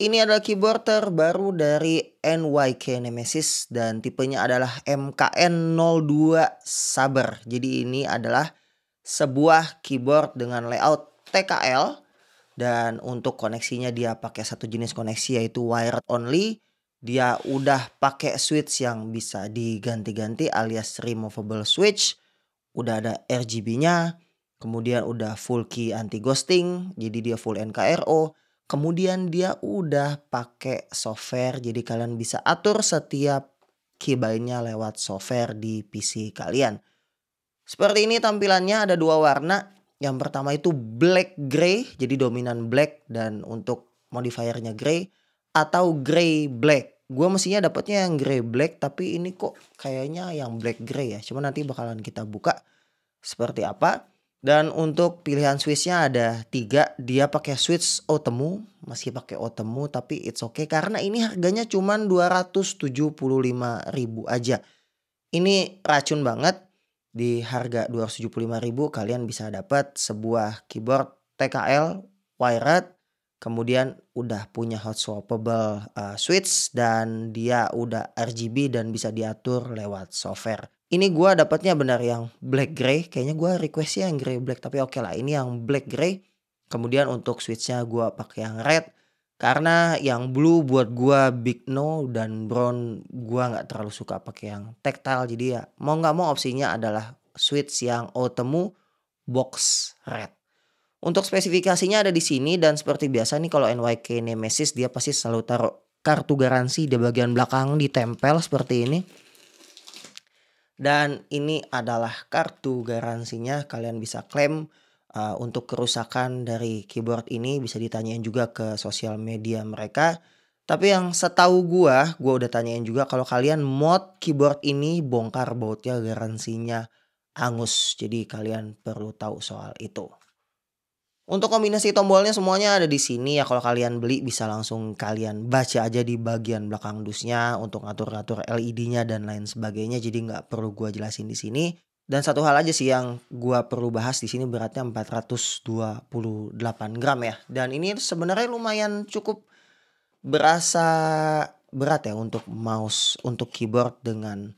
Ini adalah keyboard terbaru dari NYK Nemesis dan tipenya adalah MKN02 Saber. Jadi ini adalah sebuah keyboard dengan layout TKL dan untuk koneksinya dia pakai satu jenis koneksi yaitu wired only. Dia udah pakai switch yang bisa diganti-ganti alias removable switch. Udah ada RGB-nya, kemudian udah full key anti ghosting, jadi dia full NKRO Kemudian dia udah pakai software jadi kalian bisa atur setiap kibainya lewat software di PC kalian. Seperti ini tampilannya ada dua warna. Yang pertama itu black gray jadi dominan black dan untuk modifiernya gray atau gray black. Gue mestinya dapetnya yang gray black tapi ini kok kayaknya yang black gray ya. Cuma nanti bakalan kita buka seperti apa. Dan untuk pilihan switchnya ada tiga. Dia pakai switch Otemu, masih pakai Otemu tapi it's okay karena ini harganya cuma dua ratus tujuh ribu aja. Ini racun banget di harga dua ratus tujuh ribu. kalian bisa dapat sebuah keyboard TKL wired kemudian udah punya hot swappable uh, switch dan dia udah RGB dan bisa diatur lewat software ini gue dapatnya benar yang black grey kayaknya gue requestnya yang grey black tapi oke okay lah ini yang black grey kemudian untuk switchnya gue pakai yang red karena yang blue buat gue big no dan brown gue nggak terlalu suka pakai yang tactile jadi ya mau nggak mau opsinya adalah switch yang O temu box red untuk spesifikasinya ada di sini dan seperti biasa nih kalau NYK Nemesis dia pasti selalu taruh kartu garansi di bagian belakang ditempel seperti ini dan ini adalah kartu garansinya. Kalian bisa klaim uh, untuk kerusakan dari keyboard ini bisa ditanyain juga ke sosial media mereka. Tapi yang setahu gua, gua udah tanyain juga kalau kalian mod keyboard ini bongkar bautnya garansinya angus. Jadi kalian perlu tahu soal itu. Untuk kombinasi tombolnya semuanya ada di sini ya. Kalau kalian beli bisa langsung kalian baca aja di bagian belakang dusnya untuk ngatur-ngatur LED-nya dan lain sebagainya. Jadi nggak perlu gua jelasin di sini. Dan satu hal aja sih yang gua perlu bahas di sini beratnya 428 gram ya. Dan ini sebenarnya lumayan cukup berasa berat ya untuk mouse untuk keyboard dengan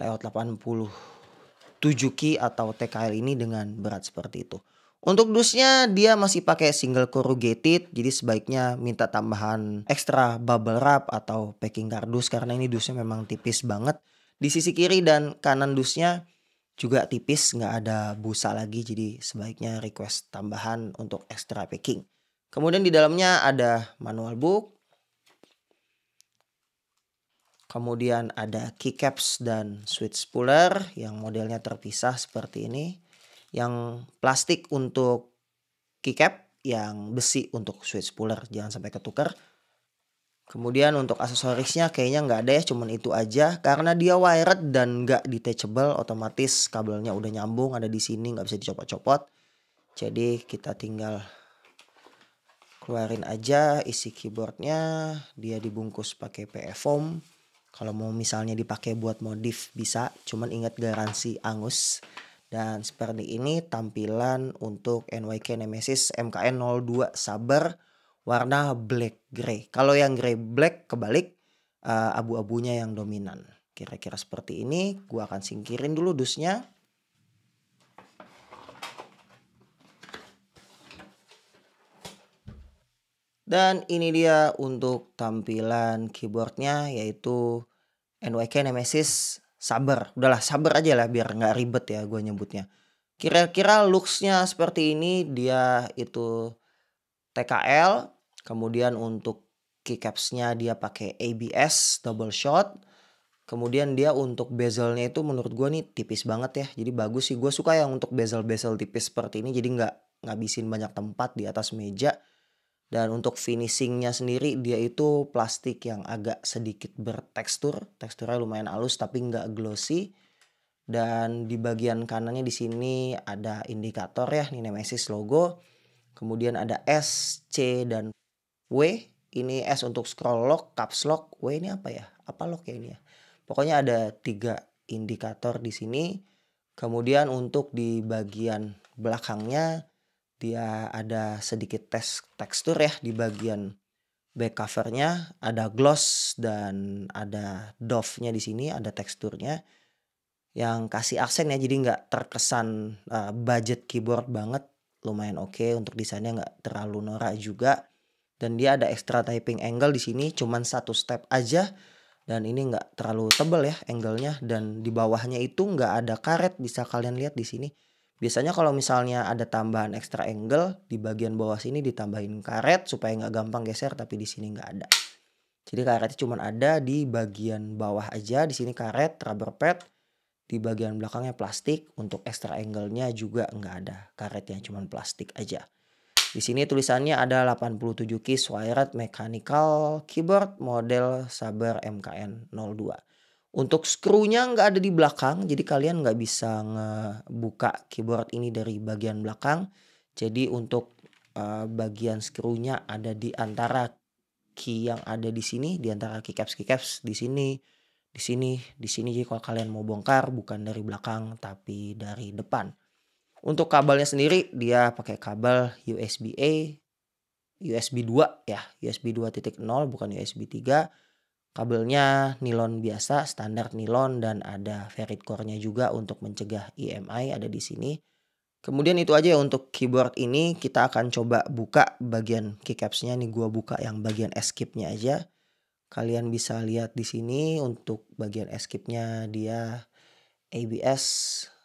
layout 80 7 key atau TKL ini dengan berat seperti itu. Untuk dusnya dia masih pakai single corrugated jadi sebaiknya minta tambahan extra bubble wrap atau packing kardus karena ini dusnya memang tipis banget. Di sisi kiri dan kanan dusnya juga tipis nggak ada busa lagi jadi sebaiknya request tambahan untuk extra packing. Kemudian di dalamnya ada manual book. Kemudian ada keycaps dan switch puller yang modelnya terpisah seperti ini yang plastik untuk keycap, yang besi untuk switch puller, jangan sampai ketukar. Kemudian untuk aksesorisnya kayaknya nggak ada ya, cuman itu aja. Karena dia wired dan nggak detachable, otomatis kabelnya udah nyambung, ada di sini, nggak bisa dicopot-copot. Jadi kita tinggal keluarin aja isi keyboardnya, dia dibungkus pakai PE foam. Kalau mau misalnya dipakai buat modif bisa, cuman ingat garansi angus. Dan seperti ini tampilan untuk NYK Nemesis MKN02 Saber warna black grey. Kalau yang grey black kebalik uh, abu-abunya yang dominan. Kira-kira seperti ini, gua akan singkirin dulu dusnya. Dan ini dia untuk tampilan keyboardnya yaitu NYK Nemesis sabar udahlah sabar aja lah biar nggak ribet ya gue nyebutnya kira-kira looksnya seperti ini dia itu TKL kemudian untuk keycapsnya dia pakai ABS double shot kemudian dia untuk bezelnya itu menurut gue nih tipis banget ya jadi bagus sih gue suka yang untuk bezel-bezel tipis seperti ini jadi nggak ngabisin banyak tempat di atas meja dan untuk finishingnya sendiri dia itu plastik yang agak sedikit bertekstur, teksturnya lumayan halus tapi nggak glossy. Dan di bagian kanannya di sini ada indikator ya, ini Nemesis logo. Kemudian ada S, C, dan W. Ini S untuk scroll lock, caps lock. W ini apa ya? Apa lock ya ini ya? Pokoknya ada tiga indikator di sini. Kemudian untuk di bagian belakangnya dia ada sedikit tes tekstur ya di bagian back covernya ada gloss dan ada doff di sini ada teksturnya yang kasih aksen ya jadi nggak terkesan uh, budget keyboard banget lumayan oke okay. untuk desainnya nggak terlalu norak juga dan dia ada extra typing angle di sini cuman satu step aja dan ini nggak terlalu tebel ya angle-nya dan di bawahnya itu nggak ada karet bisa kalian lihat di sini Biasanya kalau misalnya ada tambahan extra angle di bagian bawah sini ditambahin karet supaya nggak gampang geser tapi di sini nggak ada. Jadi karetnya cuma ada di bagian bawah aja, di sini karet, rubber pad, di bagian belakangnya plastik. Untuk extra angle-nya juga nggak ada, karetnya cuma plastik aja. Di sini tulisannya ada 87 keys wired mechanical keyboard model Saber MKN 02. Untuk skrunya nggak ada di belakang, jadi kalian nggak bisa ngebuka keyboard ini dari bagian belakang. Jadi untuk uh, bagian skrunya ada di antara key yang ada di sini, di antara keycaps keycaps di sini, di sini, di sini. Jadi kalau kalian mau bongkar bukan dari belakang tapi dari depan. Untuk kabelnya sendiri dia pakai kabel USB A, USB 2 ya, USB 2.0 bukan USB 3 Kabelnya nilon biasa, standar nilon dan ada ferrite core-nya juga untuk mencegah EMI ada di sini. Kemudian itu aja ya untuk keyboard ini kita akan coba buka bagian keycaps-nya nih gua buka yang bagian escape-nya aja. Kalian bisa lihat di sini untuk bagian escape-nya dia ABS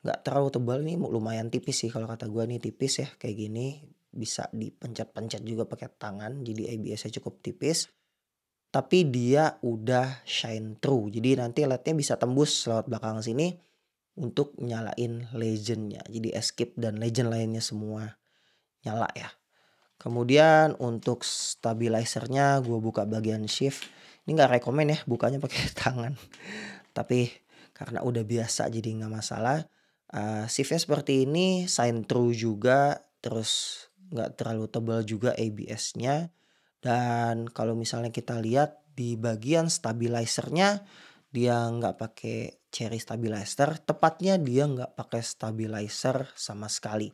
nggak terlalu tebal nih lumayan tipis sih kalau kata gua nih tipis ya kayak gini bisa dipencet-pencet juga pakai tangan jadi ABS-nya cukup tipis tapi dia udah shine through. Jadi nanti led bisa tembus lewat belakang sini untuk nyalain legendnya. Jadi escape dan legend lainnya semua nyala ya. Kemudian untuk stabilizernya gue buka bagian shift. Ini nggak rekomen ya bukanya pakai tangan. Tapi karena udah biasa jadi nggak masalah. Uh, shiftnya seperti ini, shine through juga, terus nggak terlalu tebal juga ABS-nya dan kalau misalnya kita lihat di bagian stabilizernya dia nggak pakai cherry stabilizer, tepatnya dia nggak pakai stabilizer sama sekali.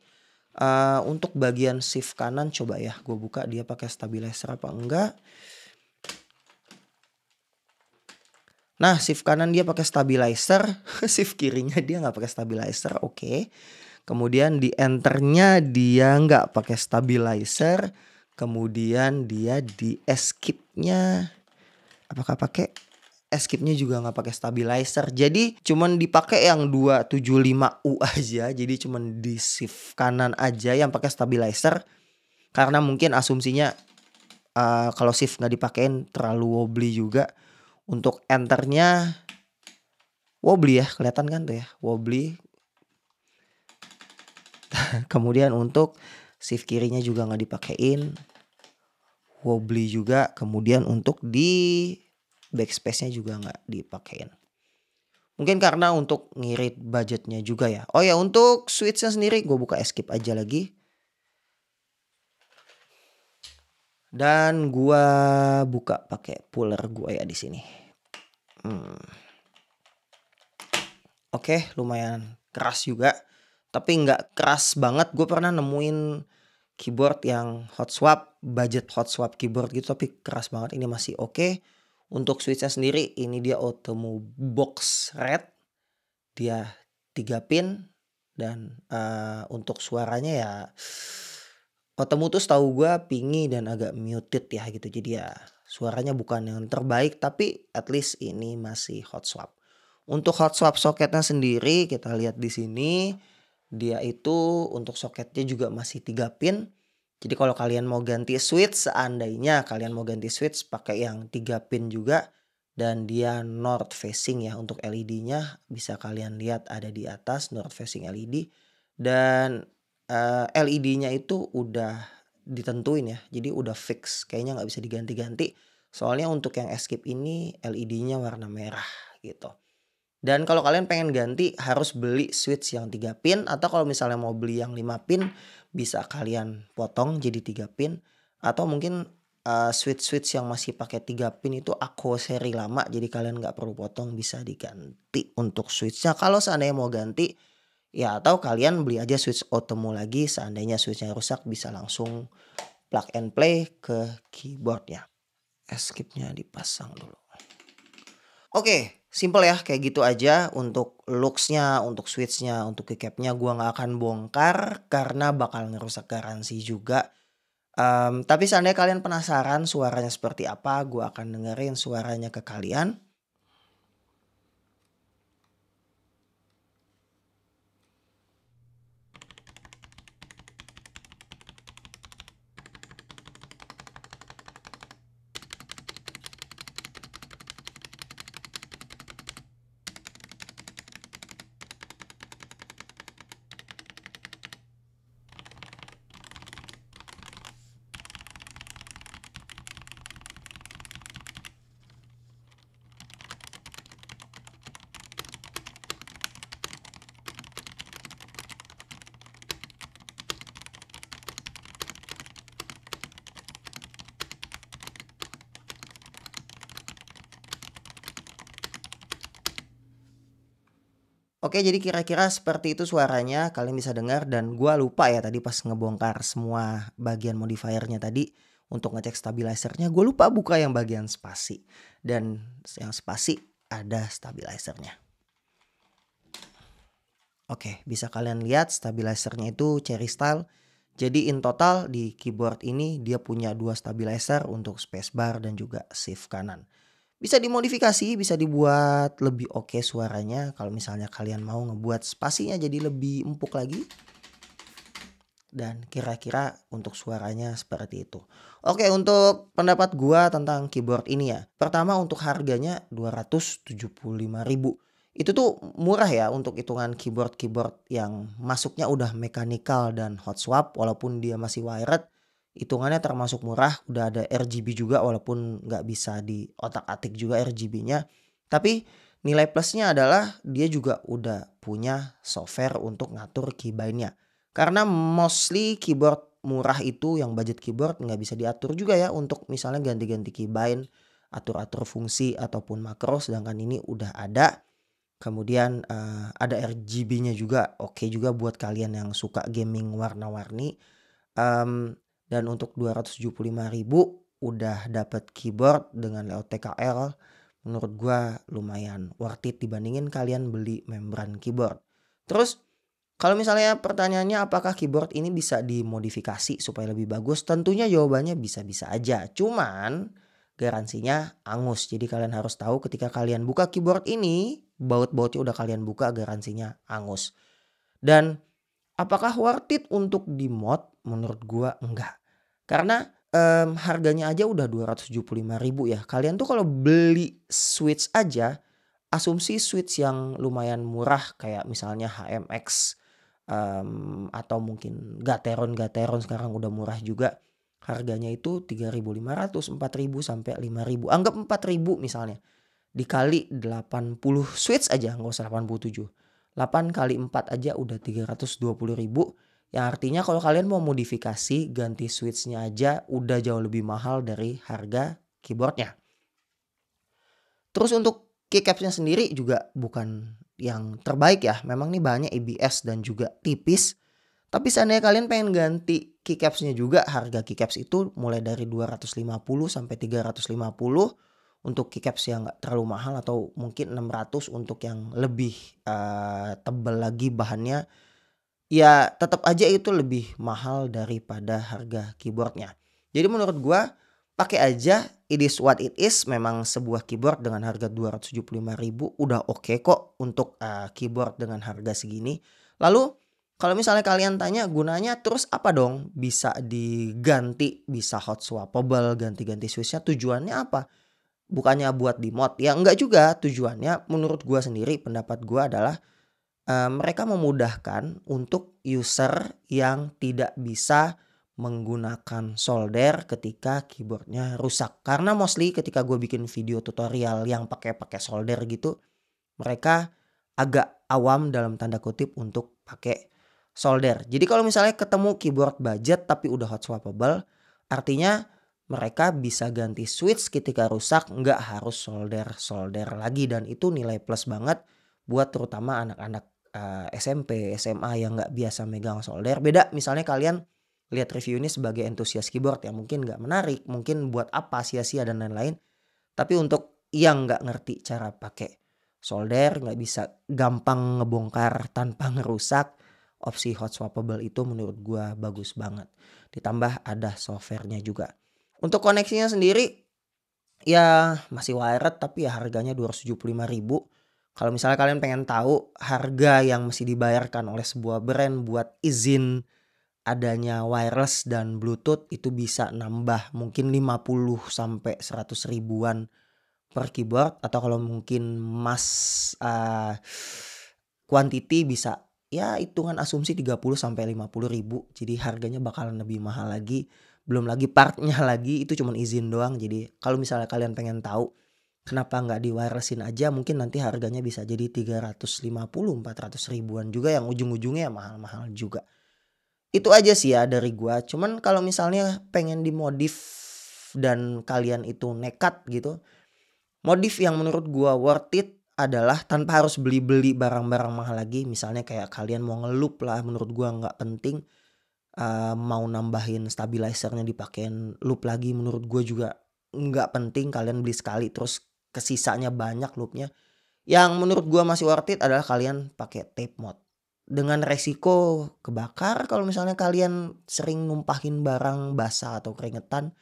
Uh, untuk bagian shift kanan coba ya gue buka dia pakai stabilizer apa enggak. Nah, shift kanan dia pakai stabilizer, shift kirinya dia nggak pakai stabilizer, oke. Okay. Kemudian di enternya dia nggak pakai stabilizer, kemudian dia di escape-nya apakah pakai escape-nya juga nggak pakai stabilizer. Jadi cuman dipakai yang 275U aja. Jadi cuman di shift kanan aja yang pakai stabilizer. Karena mungkin asumsinya uh, kalau shift nggak dipakein terlalu wobbly juga. Untuk enternya wobbly ya, kelihatan kan tuh ya, wobbly. Kemudian untuk shift kirinya juga nggak dipakein wobbly juga kemudian untuk di backspace-nya juga nggak dipakein mungkin karena untuk ngirit budgetnya juga ya oh ya untuk switchnya sendiri gue buka escape aja lagi dan gue buka pakai puller gue ya di sini hmm. oke okay, lumayan keras juga tapi nggak keras banget gue pernah nemuin keyboard yang hot swap, budget hot swap keyboard gitu tapi keras banget ini masih oke. Okay. Untuk switchnya sendiri ini dia Otomo Box Red. Dia tiga pin dan uh, untuk suaranya ya Otomo tuh tahu gue pingi dan agak muted ya gitu. Jadi ya suaranya bukan yang terbaik tapi at least ini masih hot swap. Untuk hot swap soketnya sendiri kita lihat di sini dia itu untuk soketnya juga masih 3 pin. Jadi kalau kalian mau ganti switch seandainya kalian mau ganti switch pakai yang 3 pin juga dan dia north facing ya untuk LED-nya bisa kalian lihat ada di atas north facing LED dan uh, eh, LED-nya itu udah ditentuin ya. Jadi udah fix, kayaknya nggak bisa diganti-ganti. Soalnya untuk yang Escape ini LED-nya warna merah gitu. Dan kalau kalian pengen ganti harus beli switch yang 3 pin atau kalau misalnya mau beli yang 5 pin bisa kalian potong jadi 3 pin atau mungkin uh, eh, switch switch yang masih pakai 3 pin itu aku seri lama jadi kalian nggak perlu potong bisa diganti untuk switchnya kalau seandainya mau ganti ya atau kalian beli aja switch otomu lagi seandainya switchnya rusak bisa langsung plug and play ke keyboardnya escape-nya dipasang dulu oke okay simple ya kayak gitu aja untuk looksnya untuk switchnya untuk keycapnya gue gak akan bongkar karena bakal ngerusak garansi juga um, tapi seandainya kalian penasaran suaranya seperti apa gue akan dengerin suaranya ke kalian Oke, jadi kira-kira seperti itu suaranya. Kalian bisa dengar dan gue lupa ya tadi pas ngebongkar semua bagian modifiernya tadi untuk ngecek stabilizernya, gue lupa buka yang bagian spasi. Dan yang spasi ada stabilizernya. Oke, bisa kalian lihat stabilizernya itu cherry style. Jadi in total di keyboard ini dia punya dua stabilizer untuk spacebar dan juga shift kanan. Bisa dimodifikasi, bisa dibuat lebih oke okay suaranya kalau misalnya kalian mau ngebuat spasinya jadi lebih empuk lagi. Dan kira-kira untuk suaranya seperti itu. Oke, untuk pendapat gua tentang keyboard ini ya. Pertama untuk harganya 275.000 itu tuh murah ya untuk hitungan keyboard keyboard yang masuknya udah mechanical dan hot swap walaupun dia masih wired hitungannya termasuk murah udah ada RGB juga walaupun nggak bisa di otak atik juga RGB-nya tapi nilai plusnya adalah dia juga udah punya software untuk ngatur nya karena mostly keyboard murah itu yang budget keyboard nggak bisa diatur juga ya untuk misalnya ganti-ganti keybind atur-atur fungsi ataupun makro sedangkan ini udah ada kemudian uh, ada RGB-nya juga oke okay juga buat kalian yang suka gaming warna-warni um, dan untuk 275 ribu udah dapat keyboard dengan layout TKL menurut gua lumayan worth it dibandingin kalian beli membran keyboard. Terus kalau misalnya pertanyaannya apakah keyboard ini bisa dimodifikasi supaya lebih bagus? Tentunya jawabannya bisa-bisa aja. Cuman garansinya angus. Jadi kalian harus tahu ketika kalian buka keyboard ini, baut-bautnya udah kalian buka garansinya angus. Dan apakah worth it untuk dimod? Menurut gua enggak. Karena um, harganya aja udah 275 ribu ya. Kalian tuh kalau beli Switch aja, asumsi Switch yang lumayan murah kayak misalnya HMX um, atau mungkin Gateron-Gateron sekarang udah murah juga. Harganya itu 3.500, 4.000 sampai 5.000. Anggap 4.000 misalnya. Dikali 80 Switch aja, nggak usah 87. 8 kali 4 aja udah 320 ribu yang artinya kalau kalian mau modifikasi ganti switchnya aja udah jauh lebih mahal dari harga keyboardnya. Terus untuk keycapsnya sendiri juga bukan yang terbaik ya. Memang ini bahannya ABS dan juga tipis. Tapi seandainya kalian pengen ganti keycapsnya juga harga keycaps itu mulai dari 250 sampai 350 untuk keycaps yang nggak terlalu mahal atau mungkin 600 untuk yang lebih uh, tebal lagi bahannya ya tetap aja itu lebih mahal daripada harga keyboardnya. Jadi menurut gua pakai aja it is what it is memang sebuah keyboard dengan harga ribu udah oke okay kok untuk uh, keyboard dengan harga segini. Lalu kalau misalnya kalian tanya gunanya terus apa dong bisa diganti bisa hot swappable ganti-ganti switchnya tujuannya apa bukannya buat di mod ya enggak juga tujuannya menurut gua sendiri pendapat gua adalah Eh, mereka memudahkan untuk user yang tidak bisa menggunakan solder ketika keyboardnya rusak. Karena mostly ketika gue bikin video tutorial yang pakai-pakai solder gitu, mereka agak awam dalam tanda kutip untuk pakai solder. Jadi kalau misalnya ketemu keyboard budget tapi udah hot swappable, artinya mereka bisa ganti switch ketika rusak nggak harus solder solder lagi dan itu nilai plus banget buat terutama anak-anak Eh, SMP, SMA yang nggak biasa megang solder. Beda misalnya kalian lihat review ini sebagai entusias keyboard yang mungkin nggak menarik, mungkin buat apa sia-sia dan lain-lain. Tapi untuk yang nggak ngerti cara pakai solder, nggak bisa gampang ngebongkar tanpa ngerusak, opsi hot swappable itu menurut gua bagus banget. Ditambah ada softwarenya juga. Untuk koneksinya sendiri ya masih wired tapi ya harganya 275 ribu kalau misalnya kalian pengen tahu harga yang mesti dibayarkan oleh sebuah brand buat izin adanya wireless dan bluetooth itu bisa nambah mungkin 50 sampai 100 ribuan per keyboard atau kalau mungkin mas uh, eh, quantity bisa ya hitungan asumsi 30 sampai 50 ribu jadi harganya bakalan lebih mahal lagi belum lagi partnya lagi itu cuma izin doang jadi kalau misalnya kalian pengen tahu kenapa nggak diwaresin aja mungkin nanti harganya bisa jadi 350 400 ribuan juga yang ujung-ujungnya ya mahal-mahal juga itu aja sih ya dari gua cuman kalau misalnya pengen dimodif dan kalian itu nekat gitu modif yang menurut gua worth it adalah tanpa harus beli-beli barang-barang mahal lagi misalnya kayak kalian mau ngelup lah menurut gua nggak penting uh, mau nambahin stabilizernya dipakein loop lagi menurut gua juga nggak penting kalian beli sekali terus kesisanya banyak loopnya yang menurut gua masih worth it adalah kalian pakai tape mod dengan resiko kebakar kalau misalnya kalian sering numpahin barang basah atau keringetan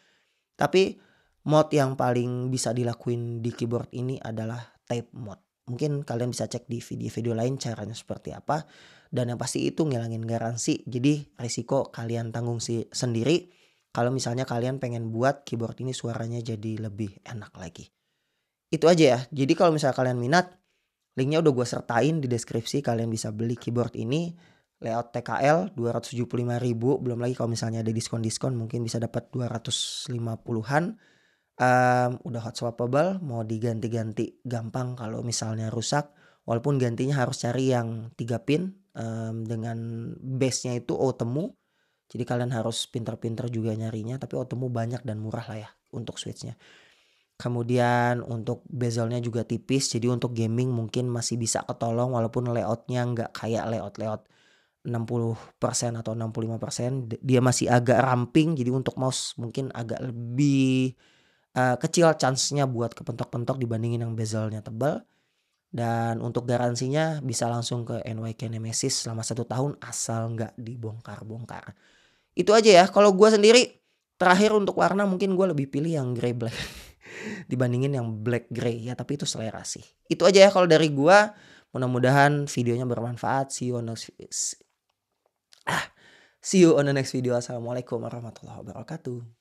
tapi mod yang paling bisa dilakuin di keyboard ini adalah tape mod mungkin kalian bisa cek di video-video lain caranya seperti apa dan yang pasti itu ngilangin garansi jadi resiko kalian tanggung si sendiri kalau misalnya kalian pengen buat keyboard ini suaranya jadi lebih enak lagi itu aja ya. Jadi kalau misalnya kalian minat, linknya udah gue sertain di deskripsi. Kalian bisa beli keyboard ini layout TKL 275 ribu. Belum lagi kalau misalnya ada diskon-diskon mungkin bisa dapat 250-an. Um, udah hot swappable, mau diganti-ganti gampang kalau misalnya rusak. Walaupun gantinya harus cari yang 3 pin um, dengan base-nya itu Otemu. Jadi kalian harus pinter-pinter juga nyarinya tapi Otemu banyak dan murah lah ya untuk switch-nya. Kemudian untuk bezelnya juga tipis, jadi untuk gaming mungkin masih bisa ketolong walaupun layoutnya nggak kayak layout-layout 60% atau 65%. Dia masih agak ramping, jadi untuk mouse mungkin agak lebih uh, kecil chance-nya buat kepentok-pentok dibandingin yang bezelnya tebal. Dan untuk garansinya bisa langsung ke NYK Nemesis selama satu tahun asal nggak dibongkar-bongkar. Itu aja ya, kalau gue sendiri terakhir untuk warna mungkin gue lebih pilih yang grey black. dibandingin yang black grey ya tapi itu selera sih itu aja ya kalau dari gua mudah-mudahan videonya bermanfaat see you on the next ah see you on the next video assalamualaikum warahmatullahi wabarakatuh